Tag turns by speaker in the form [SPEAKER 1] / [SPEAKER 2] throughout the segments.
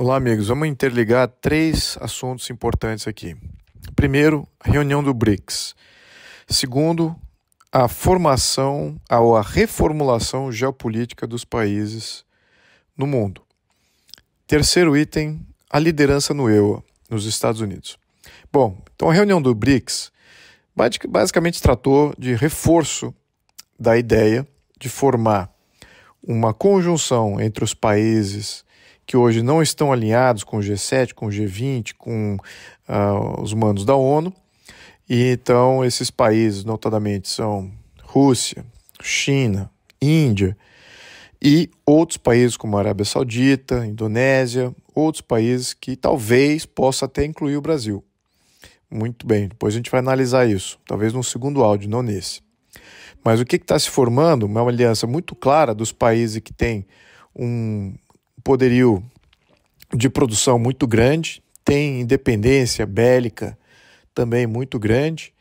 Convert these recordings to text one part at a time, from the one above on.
[SPEAKER 1] Olá, amigos. Vamos interligar três assuntos importantes aqui. Primeiro, reunião do BRICS. Segundo, a formação ou a reformulação geopolítica dos países no mundo. Terceiro item, a liderança no EUA, nos Estados Unidos. Bom, então a reunião do BRICS basicamente tratou de reforço da ideia de formar uma conjunção entre os países que hoje não estão alinhados com o G7, com o G20, com uh, os mandos da ONU. E então esses países, notadamente, são Rússia, China, Índia e outros países como a Arábia Saudita, Indonésia, outros países que talvez possa até incluir o Brasil. Muito bem, depois a gente vai analisar isso, talvez num segundo áudio, não nesse. Mas o que está se formando? É uma aliança muito clara dos países que têm um, poderio de produção muito grande, tem independência bélica também muito grande,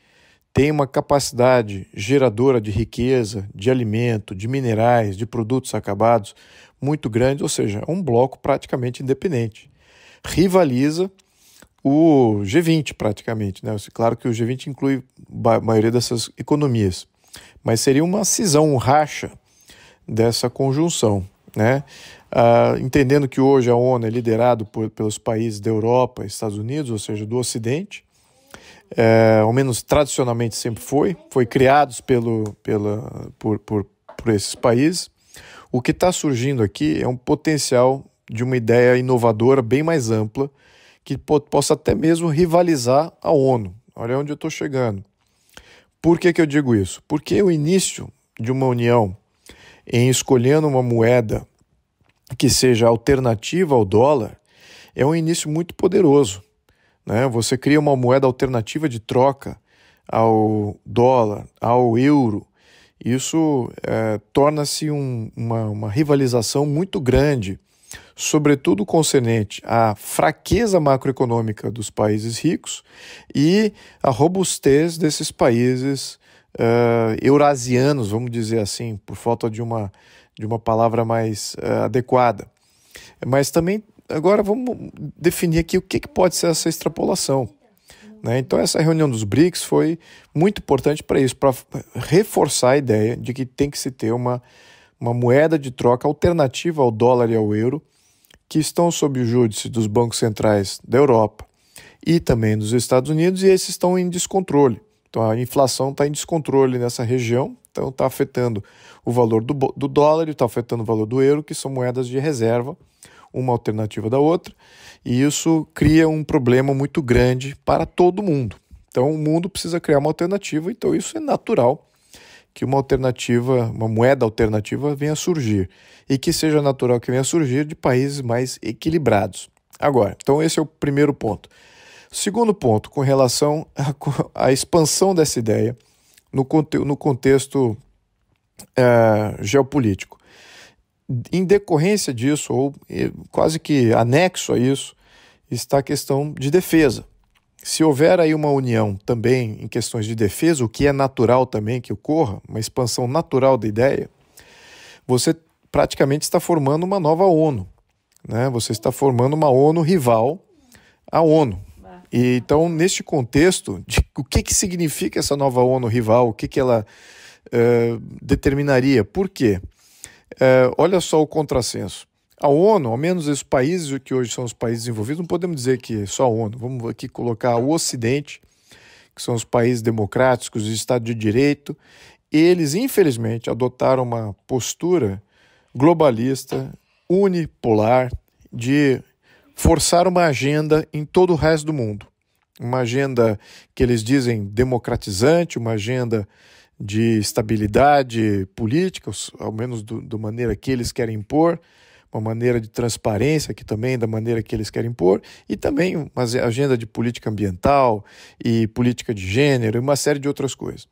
[SPEAKER 1] tem uma capacidade geradora de riqueza, de alimento, de minerais, de produtos acabados muito grande, ou seja, um bloco praticamente independente. Rivaliza o G20 praticamente, né? Claro que o G20 inclui a maioria dessas economias, mas seria uma cisão, um racha dessa conjunção, né? Uh, entendendo que hoje a ONU é liderado pelos países da Europa e Estados Unidos, ou seja, do Ocidente, é, ao menos tradicionalmente sempre foi, foi criados pelo, pela, por, por, por esses países. O que está surgindo aqui é um potencial de uma ideia inovadora bem mais ampla, que po possa até mesmo rivalizar a ONU. Olha onde eu estou chegando. Por que, que eu digo isso? Porque o início de uma união em escolhendo uma moeda que seja alternativa ao dólar é um início muito poderoso. Né? Você cria uma moeda alternativa de troca ao dólar, ao euro. Isso é, torna-se um, uma, uma rivalização muito grande, sobretudo concernente à fraqueza macroeconômica dos países ricos e à robustez desses países uh, eurasianos, vamos dizer assim, por falta de uma de uma palavra mais uh, adequada. Mas também, agora vamos definir aqui o que, que pode ser essa extrapolação. Né? Então, essa reunião dos BRICS foi muito importante para isso, para reforçar a ideia de que tem que se ter uma, uma moeda de troca alternativa ao dólar e ao euro, que estão sob o júdice dos bancos centrais da Europa e também dos Estados Unidos, e esses estão em descontrole. Então a inflação está em descontrole nessa região, então está afetando o valor do, do dólar e está afetando o valor do euro, que são moedas de reserva, uma alternativa da outra, e isso cria um problema muito grande para todo mundo. Então o mundo precisa criar uma alternativa, então isso é natural que uma alternativa, uma moeda alternativa venha a surgir e que seja natural que venha a surgir de países mais equilibrados. Agora, então esse é o primeiro ponto. Segundo ponto, com relação à expansão dessa ideia no, conte no contexto é, geopolítico. Em decorrência disso, ou quase que anexo a isso, está a questão de defesa. Se houver aí uma união também em questões de defesa, o que é natural também que ocorra, uma expansão natural da ideia, você praticamente está formando uma nova ONU. Né? Você está formando uma ONU rival à ONU. E, então, neste contexto, de, o que, que significa essa nova ONU rival? O que, que ela uh, determinaria? Por quê? Uh, olha só o contrassenso. A ONU, ao menos esses países que hoje são os países desenvolvidos, não podemos dizer que só a ONU, vamos aqui colocar o Ocidente, que são os países democráticos, o Estado de Direito, eles, infelizmente, adotaram uma postura globalista, unipolar, de forçar uma agenda em todo o resto do mundo. Uma agenda que eles dizem democratizante, uma agenda de estabilidade política, ao menos da maneira que eles querem impor, uma maneira de transparência que também da maneira que eles querem impor, e também uma agenda de política ambiental e política de gênero e uma série de outras coisas.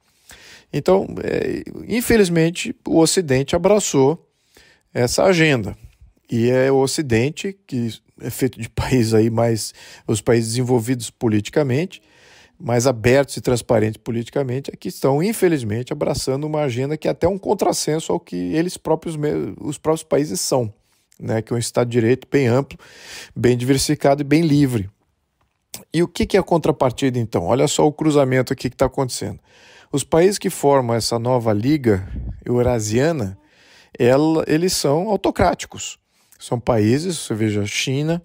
[SPEAKER 1] Então, é, infelizmente, o Ocidente abraçou essa agenda. E é o Ocidente, que é feito de países aí mais os países desenvolvidos politicamente, mais abertos e transparentes politicamente, é que estão, infelizmente, abraçando uma agenda que é até um contrassenso ao que eles próprios, os próprios países são, né? que é um Estado de Direito bem amplo, bem diversificado e bem livre. E o que, é a contrapartida, então? Olha só o cruzamento aqui que está acontecendo. Os países que formam essa nova liga eurasiana, ela, eles são autocráticos. São países, você veja, a China,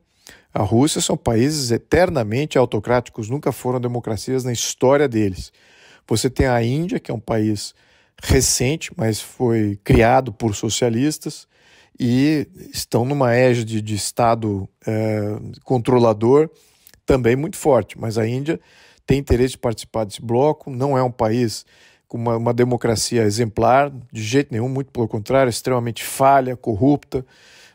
[SPEAKER 1] a Rússia, são países eternamente autocráticos, nunca foram democracias na história deles. Você tem a Índia, que é um país recente, mas foi criado por socialistas e estão numa égide de Estado é, controlador também muito forte. Mas a Índia tem interesse de participar desse bloco, não é um país com uma, uma democracia exemplar, de jeito nenhum, muito pelo contrário, extremamente falha, corrupta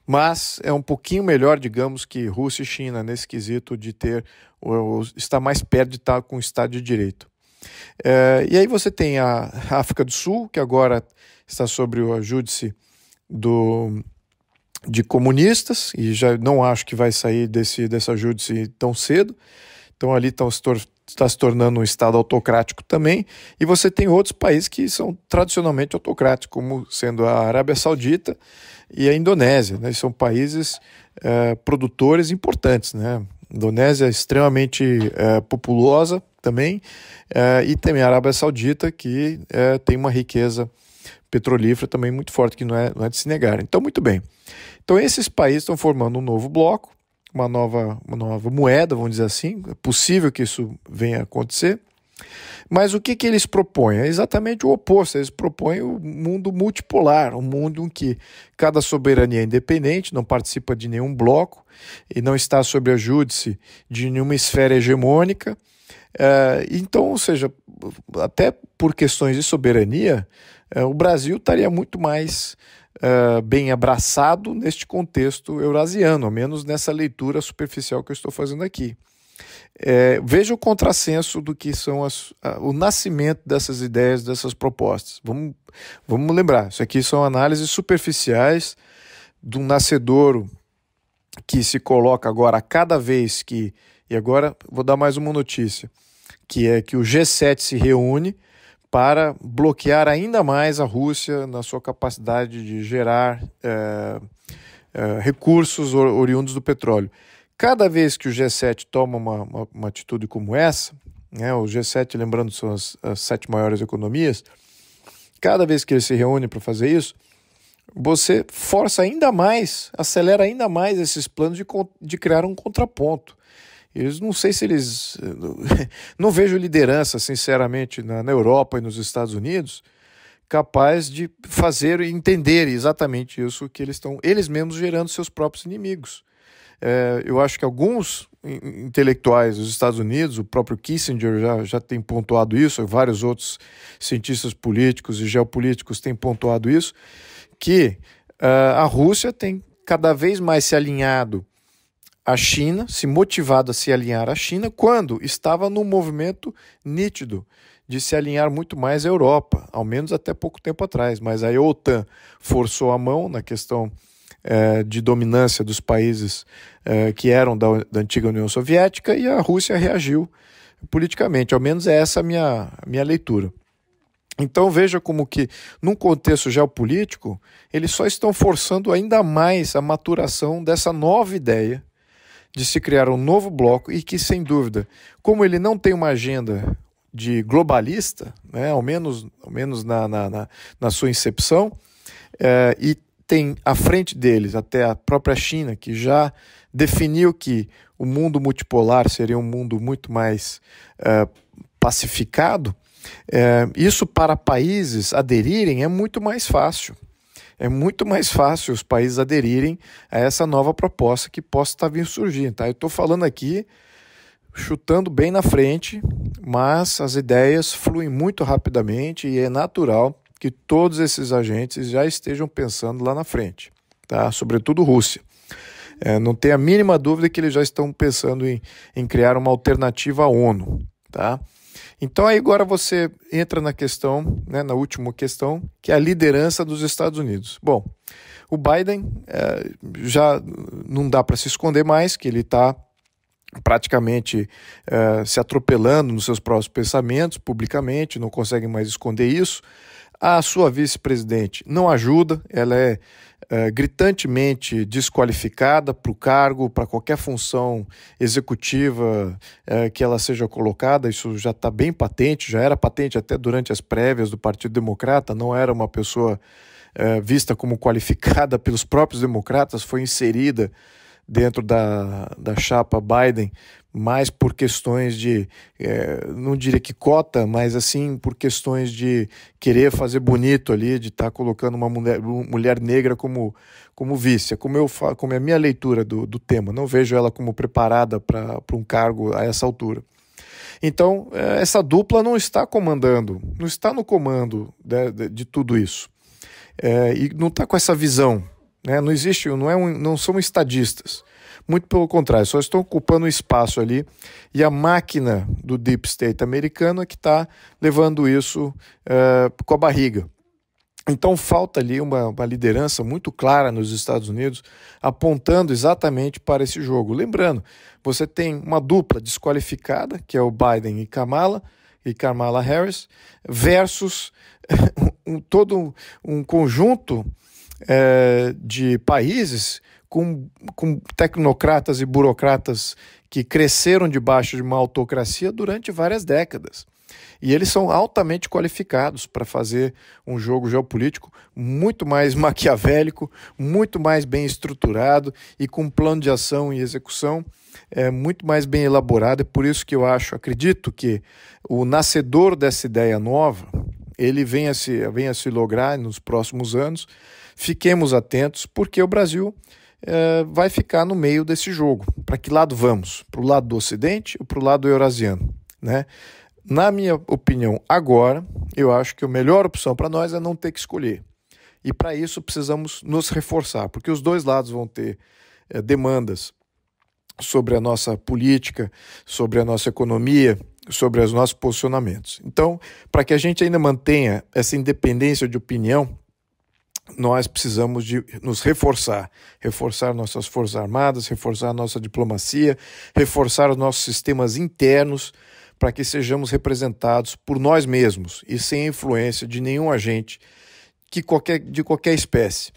[SPEAKER 1] mas é um pouquinho melhor, digamos, que Rússia e China nesse quesito de ter, ou, está mais perto de estar com o Estado de Direito. É, e aí você tem a África do Sul, que agora está sobre o júdice do, de comunistas, e já não acho que vai sair desse, dessa júdice tão cedo. Então ali estão se está se tornando um Estado autocrático também, e você tem outros países que são tradicionalmente autocráticos, como sendo a Arábia Saudita e a Indonésia. Né? São países é, produtores importantes. Né? Indonésia é extremamente é, populosa também, é, e também a Arábia Saudita, que tem uma riqueza petrolífera também muito forte, que não é, não é de se negar. Então, muito bem. Então, esses países estão formando um novo bloco, uma nova, uma nova moeda, vamos dizer assim. É possível que isso venha a acontecer. Mas o que, que eles propõem? É exatamente o oposto. Eles propõem o um mundo multipolar, um mundo em que cada soberania é independente, não participa de nenhum bloco e não está sob a júdice de nenhuma esfera hegemônica. É, então, ou seja, até por questões de soberania, é, o Brasil estaria muito mais ah, bem abraçado neste contexto eurasiano, ao menos nessa leitura superficial que eu estou fazendo aqui. É, veja o contrassenso do que são as, a, o nascimento dessas ideias, dessas propostas. Vamos, vamos lembrar, isso aqui são análises superficiais de um nascedouro que se coloca agora cada vez que. E agora vou dar mais uma notícia, que é que o G7 se reúne para bloquear ainda mais a Rússia na sua capacidade de gerar é, é, recursos oriundos do petróleo. Cada vez que o G7 toma uma, uma, uma atitude como essa, né, o G7, lembrando, são as, as sete maiores economias, cada vez que ele se reúne para fazer isso, você força ainda mais, acelera ainda mais esses planos de, de criar um contraponto. Eles não sei se eles. Eh, não vejo liderança, sinceramente, na, na Europa e nos Estados Unidos capaz de fazer e entender exatamente isso que eles estão, eles mesmos, gerando seus próprios inimigos. É, eu acho que alguns intelectuais dos Estados Unidos, o próprio Kissinger já, já tem pontuado isso, vários outros cientistas políticos e geopolíticos têm pontuado isso, que uh, a Rússia tem cada vez mais se alinhado a China, se motivado a se alinhar à China, quando estava num movimento nítido de se alinhar muito mais à Europa, ao menos até pouco tempo atrás. Mas aí a OTAN forçou a mão na questão é, de dominância dos países é, que eram da, da, antiga União Soviética e a Rússia reagiu politicamente. Ao menos é essa a minha, a minha leitura. Então veja como que, num contexto geopolítico, eles só estão forçando ainda mais a maturação dessa nova ideia de se criar um novo bloco e que, sem dúvida, como ele não tem uma agenda de globalista, né, ao menos, ao menos na, na, na, na sua incepção, é, e tem à frente deles até a própria China, que já definiu que o mundo multipolar seria um mundo muito mais é, pacificado, é, isso para países aderirem é muito mais fácil é muito mais fácil os países aderirem a essa nova proposta que possa estar vindo surgir. Tá? Eu estou falando aqui chutando bem na frente, mas as ideias fluem muito rapidamente e é natural que todos esses agentes já estejam pensando lá na frente, tá? sobretudo Rússia. É, não tem a mínima dúvida que eles já estão pensando em, em criar uma alternativa à ONU. Tá? Então aí agora você entra na questão, né, na última questão, que é a liderança dos Estados Unidos. Bom, o Biden é, já não dá para se esconder mais que ele está praticamente é, se atropelando nos seus próprios pensamentos publicamente, não consegue mais esconder isso. A sua vice-presidente não ajuda, ela é, é gritantemente desqualificada para o cargo, para qualquer função executiva é, que ela seja colocada. Isso já está bem patente, já era patente até durante as prévias do Partido Democrata, não era uma pessoa é, vista como qualificada pelos próprios democratas, foi inserida dentro da, da chapa Biden, mais por questões de, é, não diria que cota, mas assim por questões de querer fazer bonito ali, de estar tá colocando uma mulher, mulher negra como, como vice. É como, eu, como é a minha leitura do, do tema, não vejo ela como preparada para um cargo a essa altura. Então, é, essa dupla não está comandando, não está no comando de, de, de tudo isso. É, e não está com essa visão né? Não existe, não, é um, não são estadistas. Muito pelo contrário, só estão ocupando espaço ali e a máquina do deep state americano é que está levando isso uh, com a barriga. Então falta ali uma, uma, liderança muito clara nos Estados Unidos apontando exatamente para esse jogo. Lembrando, você tem uma dupla desqualificada, que é o Biden e Kamala, e Kamala Harris, versus um, todo um conjunto é, de países com, com tecnocratas e burocratas que cresceram debaixo de uma autocracia durante várias décadas. E eles são altamente qualificados para fazer um jogo geopolítico muito mais maquiavélico, muito mais bem estruturado e com plano de ação e execução é, muito mais bem elaborado. É por isso que eu acho, acredito que o nascedor dessa ideia nova ele venha se, venha se lograr nos próximos anos Fiquemos atentos, porque o Brasil é, vai ficar no meio desse jogo. Para que lado vamos? Para o lado do Ocidente ou para o lado eurasiano? Né? Na minha opinião, agora, eu acho que a melhor opção para nós é não ter que escolher. E para isso precisamos nos reforçar, porque os dois lados vão ter é, demandas sobre a nossa política, sobre a nossa economia, sobre os nossos posicionamentos. Então, para que a gente ainda mantenha essa independência de opinião, nós precisamos de nos reforçar, reforçar nossas forças armadas, reforçar nossa diplomacia, reforçar os nossos sistemas internos para que sejamos representados por nós mesmos e sem a influência de nenhum agente que qualquer, de qualquer espécie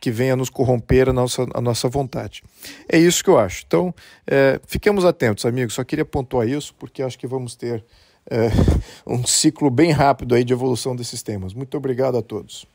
[SPEAKER 1] que venha nos corromper a nossa, a nossa vontade. É isso que eu acho. Então, é, fiquemos atentos, amigos. Só queria pontuar isso porque acho que vamos ter é, um ciclo bem rápido aí de evolução desses temas. Muito obrigado a todos.